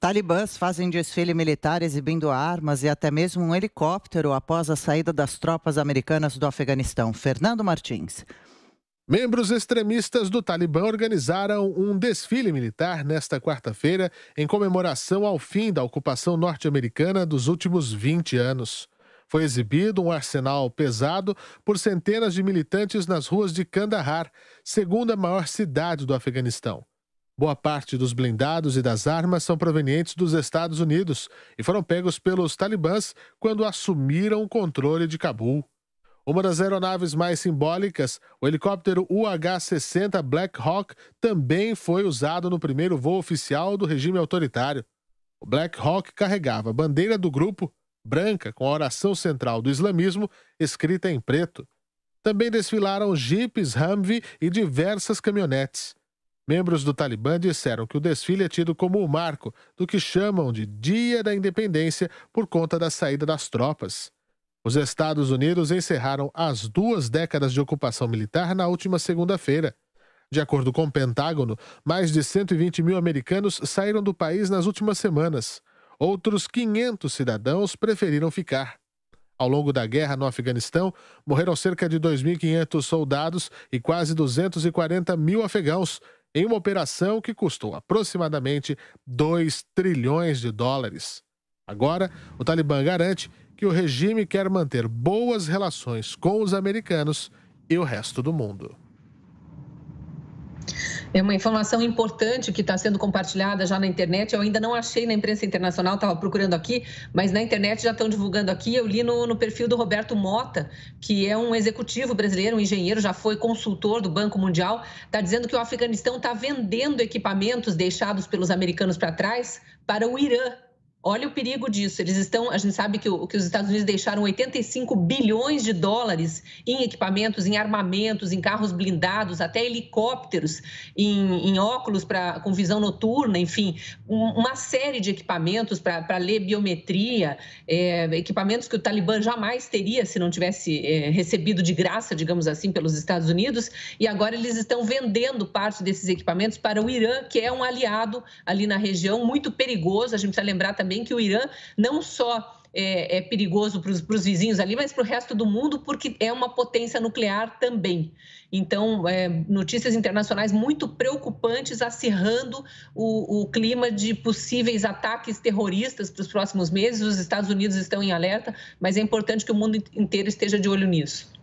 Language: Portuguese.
Talibãs fazem desfile militar exibindo armas e até mesmo um helicóptero após a saída das tropas americanas do Afeganistão. Fernando Martins. Membros extremistas do Talibã organizaram um desfile militar nesta quarta-feira em comemoração ao fim da ocupação norte-americana dos últimos 20 anos. Foi exibido um arsenal pesado por centenas de militantes nas ruas de Kandahar, segunda maior cidade do Afeganistão. Boa parte dos blindados e das armas são provenientes dos Estados Unidos e foram pegos pelos talibãs quando assumiram o controle de Cabul. Uma das aeronaves mais simbólicas, o helicóptero UH-60 Black Hawk, também foi usado no primeiro voo oficial do regime autoritário. O Black Hawk carregava a bandeira do grupo, branca, com a oração central do islamismo escrita em preto. Também desfilaram jipes Humvee e diversas caminhonetes. Membros do Talibã disseram que o desfile é tido como o um marco do que chamam de Dia da Independência por conta da saída das tropas. Os Estados Unidos encerraram as duas décadas de ocupação militar na última segunda-feira. De acordo com o Pentágono, mais de 120 mil americanos saíram do país nas últimas semanas. Outros 500 cidadãos preferiram ficar. Ao longo da guerra no Afeganistão, morreram cerca de 2.500 soldados e quase 240 mil afegãos, em uma operação que custou aproximadamente 2 trilhões de dólares. Agora, o Talibã garante que o regime quer manter boas relações com os americanos e o resto do mundo. É uma informação importante que está sendo compartilhada já na internet. Eu ainda não achei na imprensa internacional, estava procurando aqui, mas na internet já estão divulgando aqui. Eu li no, no, perfil do Roberto Mota, que é um executivo brasileiro, um engenheiro, já foi consultor do Banco Mundial, está dizendo que o Afeganistão está vendendo equipamentos deixados pelos americanos para trás para o Irã Olha o perigo disso. Eles estão, a gente sabe que, o, que os Estados Unidos deixaram 85 bilhões de dólares em equipamentos, em armamentos, em carros blindados, até helicópteros, em, em óculos para com visão noturna, enfim, uma série de equipamentos para ler biometria, é, equipamentos que o Talibã jamais teria se não tivesse é, recebido de graça, digamos assim, pelos Estados Unidos. E agora eles estão vendendo parte desses equipamentos para o Irã, que é um aliado ali na região muito perigoso. A gente precisa lembrar também também que o Irã não só é, é, perigoso para os vizinhos ali, mas para o resto do mundo, porque é uma potência nuclear também. Então, é, notícias internacionais muito preocupantes, acirrando o, o, clima de possíveis ataques terroristas para os próximos meses. Os Estados Unidos estão em alerta, mas é importante que o mundo inteiro esteja de olho nisso.